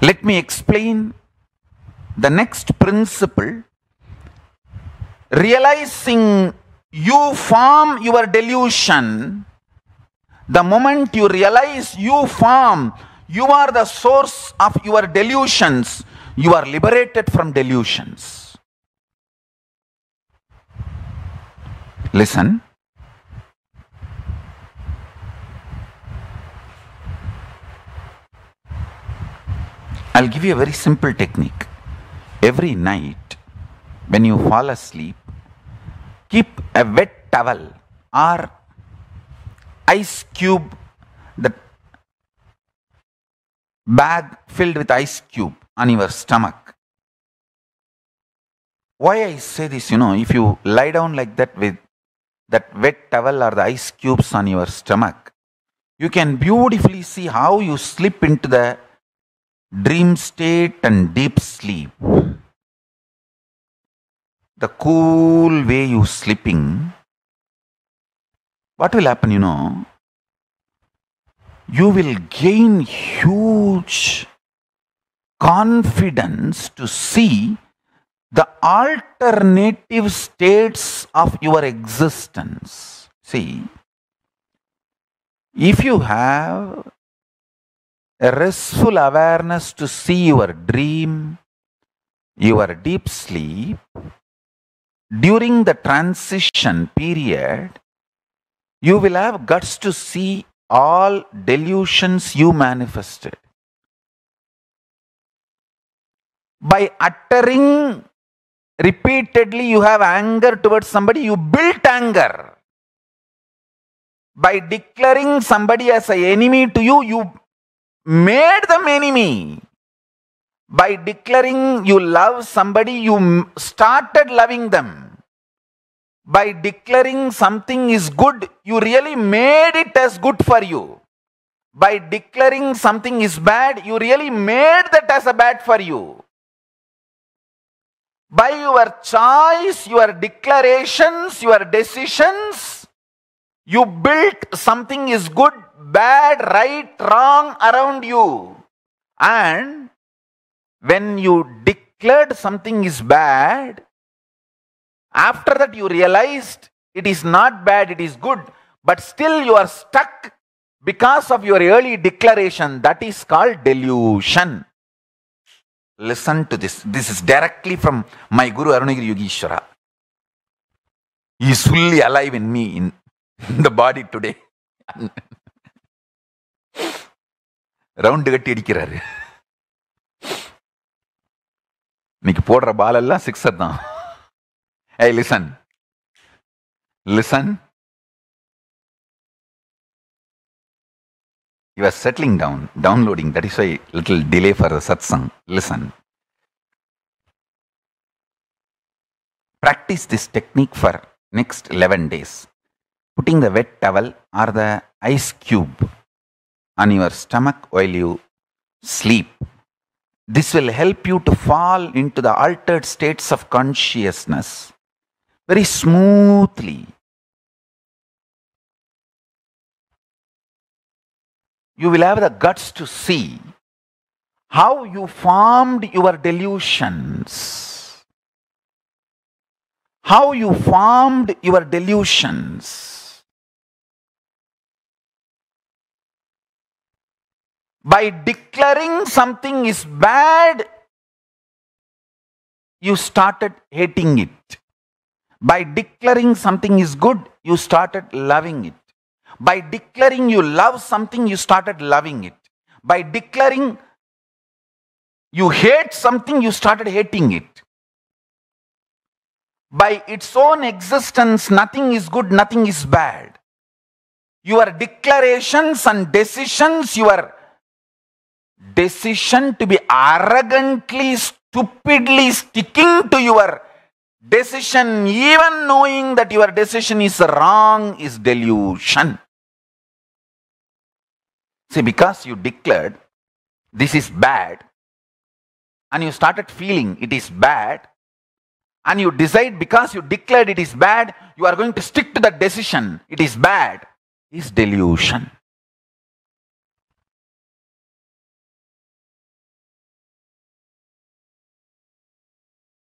Let me explain the next principle. Realizing you form your delusion, the moment you realize you form, you are the source of your delusions, you are liberated from delusions. Listen. I'll give you a very simple technique. Every night, when you fall asleep, keep a wet towel or ice cube, the bag filled with ice cube on your stomach. Why I say this, you know, if you lie down like that with that wet towel or the ice cubes on your stomach, you can beautifully see how you slip into the dream state and deep sleep. The cool way you sleeping, what will happen, you know? You will gain huge confidence to see the alternative states of your existence. See, if you have a restful awareness to see your dream, your deep sleep. During the transition period, you will have guts to see all delusions you manifested. By uttering repeatedly, you have anger towards somebody, you built anger. By declaring somebody as an enemy to you, you made them enemy. By declaring you love somebody, you started loving them. By declaring something is good, you really made it as good for you. By declaring something is bad, you really made that as a bad for you. By your choice, your declarations, your decisions, you built something is good bad, right, wrong around you. And when you declared something is bad, after that you realized it is not bad, it is good, but still you are stuck because of your early declaration. That is called delusion. Listen to this. This is directly from my Guru Arunagiri Yogeshwara. He is fully alive in me, in the body today. Round கட்டி அடிக்கிறாரு இன்னைக்கு போடுற ball எல்லாம் sixer தான் ஏய் listen listen you are settling down downloading that is I little delay for the Satsang listen practice this technique for next eleven days putting the wet towel or the ice cube on your stomach while you sleep. This will help you to fall into the altered states of consciousness very smoothly. You will have the guts to see how you formed your delusions. How you formed your delusions by declaring something is bad, you started hating it. By declaring something is good, you started loving it. By declaring you love something, you started loving it. By declaring you hate something, you started hating it. By its own existence, nothing is good, nothing is bad. Your declarations and decisions, your decision to be arrogantly, stupidly sticking to your decision, even knowing that your decision is wrong, is delusion. See, because you declared this is bad and you started feeling it is bad and you decide because you declared it is bad, you are going to stick to that decision, it is bad, is delusion.